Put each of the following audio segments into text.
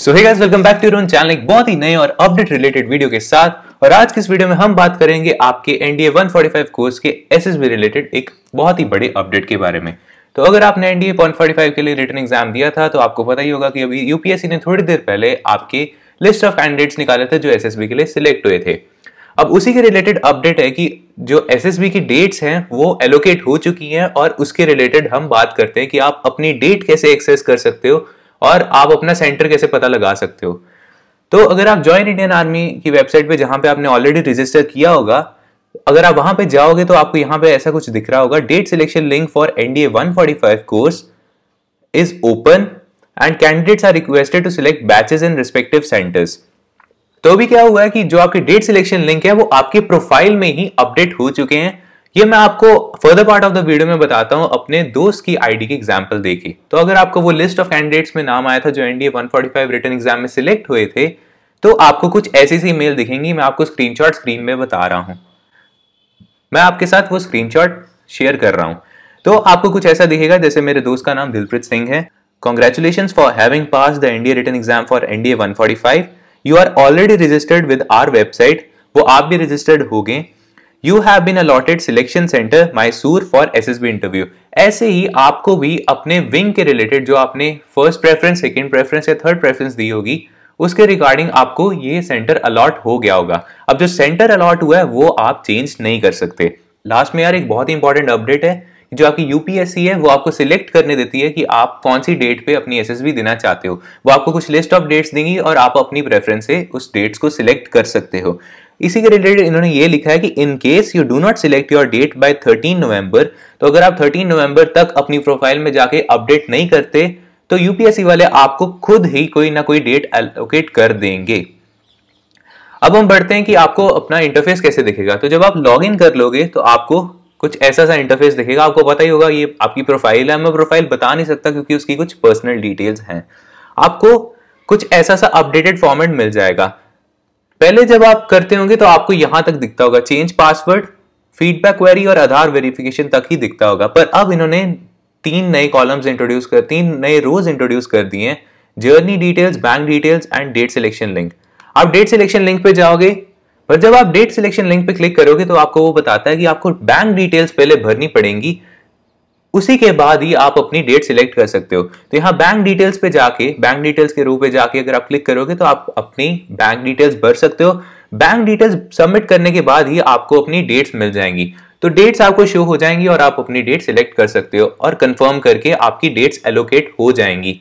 so hey guys welcome back to channel एक बहुत ही नए और अपडेट रिलेटेड वीडियो के साथ और आज के इस वीडियो में हम बात करेंगे आपके एनडीए 145 कोर्स के एसएसबी रिलेटेड एक बहुत ही बड़े अपडेट के बारे में तो अगर आपने एनडीए 145 के लिए रिटर्न एग्जाम दिया था तो आपको पता ही होगा कि अभी यूपीएससी ने थोड़ी देर पहले आपके लिस्ट ऑफ कैंडिडेट्स निकाले थे जो एस के लिए सिलेक्ट हुए थे अब उसी के रिलेटेड अपडेट है कि जो एस की डेट्स हैं वो एलोकेट हो चुकी हैं और उसके रिलेटेड हम बात करते हैं कि आप अपनी डेट कैसे एक्सेस कर सकते हो और आप अपना सेंटर कैसे पता लगा सकते हो तो अगर आप ज्वाइन इंडियन आर्मी की वेबसाइट पे जहां पे आपने ऑलरेडी रजिस्टर किया होगा अगर आप वहां पे जाओगे तो आपको यहां पे ऐसा कुछ दिख रहा होगा date selection link for N D A 145 course is open and candidates are requested to select batches in respective centres तो भी क्या हुआ है कि जो आपकी डेट सिलेक्शन लिंक है वो आपके प्रोफाइल में ही अपडेट हो चुके हैं ये मैं आपको further part of the video में बताता हूँ अपने दोस्त की आईडी की एग्जाम्पल देखी तो अगर आपको वो लिस्ट ऑफ कैंडिडेट्स में नाम आया था जो एनडीए 145 रिटर्न एग्जाम में सिलेक्ट हुए थे तो आपको कुछ ऐसी सी मेल दिखेंगी मैं आपको स्क्रीन स्क्रीन में बता रहा हूँ मैं आपके साथ वो स्क्रीन शेयर कर रहा हूँ तो आपको कुछ ऐसा दिखेगा जैसे मेरे दोस्त का नाम दिलप्रीत सिंह है congratulation for having pass the India written exam for N D A 145 you are already registered with our website वो आप भी रजिस्टर्ड हो गए you have been allotted selection centre Mysore for S S B interview ऐसे ही आपको भी अपने विंग के रिलेटेड जो आपने फर्स्ट प्रेफरेंस सेकेंड प्रेफरेंस या थर्ड प्रेफरेंस दी होगी उसके रिगार्डिंग आपको ये सेंटर अलॉट हो गया होगा अब जो सेंटर अलॉट हुआ है वो आप चेंज नहीं कर सकते लास्ट में यार एक बहुत ही इंपॉर्टेंट अपडेट है जो आपकी यूपीएससी है वो आपको सिलेक्ट करने देती है कि आप कौन सी डेट पे अपनी एसएसबी देना चाहते हो वो आपको कुछ लिस्ट ऑफ डेट्स देंगी और आप अपनी प्रेफरेंस से उस डेट्स को सिलेक्ट कर सकते हो इसी के रिलेटेड इन्होंने ये लिखा है कि in case you do not select your date by 13 November तो अगर आप 13 नवंबर तक अपनी प्रोफाइल में जाके अपडेट नहीं करते तो यूपीएससी वाले आपको खुद ही कोई ना कोई डेट एलोकेट कर देंगे अब हम बढ़ते हैं कि आपको अपना इंटरफेस कैसे दिखेगा तो जब आप लॉग इन कर लोगे तो आपको कुछ ऐसा सा इंटरफेस दिखेगा आपको पता ही होगा ये आपकी प्रोफाइल है मैं प्रोफाइल बता नहीं सकता क्योंकि उसकी कुछ पर्सनल डिटेल्स हैं आपको कुछ ऐसा सा अपडेटेड फॉर्मेट मिल जाएगा पहले जब आप करते होंगे तो आपको यहां तक दिखता होगा चेंज पासवर्ड फीडबैक क्वेरी और आधार वेरिफिकेशन तक ही दिखता होगा पर अब इन्होंने तीन नए कॉलम्स इंट्रोड्यूस कर तीन नए रोज इंट्रोड्यूस कर दिए हैं journey details bank details and date selection link आप डेट सिलेक्शन लिंक पे जाओगे पर जब आप डेट सिलेक्शन लिंक पे क्लिक करोगे तो आपको वो बताता है कि आपको बैंक डिटेल्स पहले भरनी पड़ेंगी उसी के बाद ही आप अपनी डेट सिलेक्ट कर सकते हो तो यहाँ बैंक डिटेल्स पे जाके बैंक डिटेल्स के रूप में जाके अगर आप क्लिक करोगे तो आप अपनी बैंक डिटेल्स भर सकते हो बैंक डिटेल्स सबमिट करने के बाद ही आपको अपनी डेट्स मिल जाएंगी तो डेट्स आपको शो हो जाएंगी और आप अपनी डेट सिलेक्ट कर सकते हो और कंफर्म करके आपकी डेट्स एलोकेट हो जाएंगी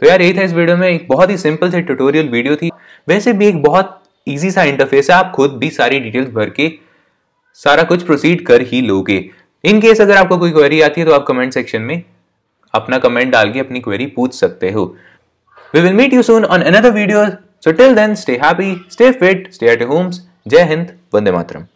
तो यार यही था इस वीडियो में एक बहुत ही सिंपल से ट्यूटोरियल वीडियो थी वैसे भी एक बहुत ईजी सा इंटरफेस है आप खुद भी सारी डिटेल्स भर के सारा कुछ प्रोसीड कर ही लोगे इन केस अगर आपको कोई क्वेरी आती है तो आप कमेंट सेक्शन में अपना कमेंट डाल के अपनी क्वेरी पूछ सकते हो we will meet you soon on another video so till then stay happy stay fit stay at homes जय हिंद वंदे मातरम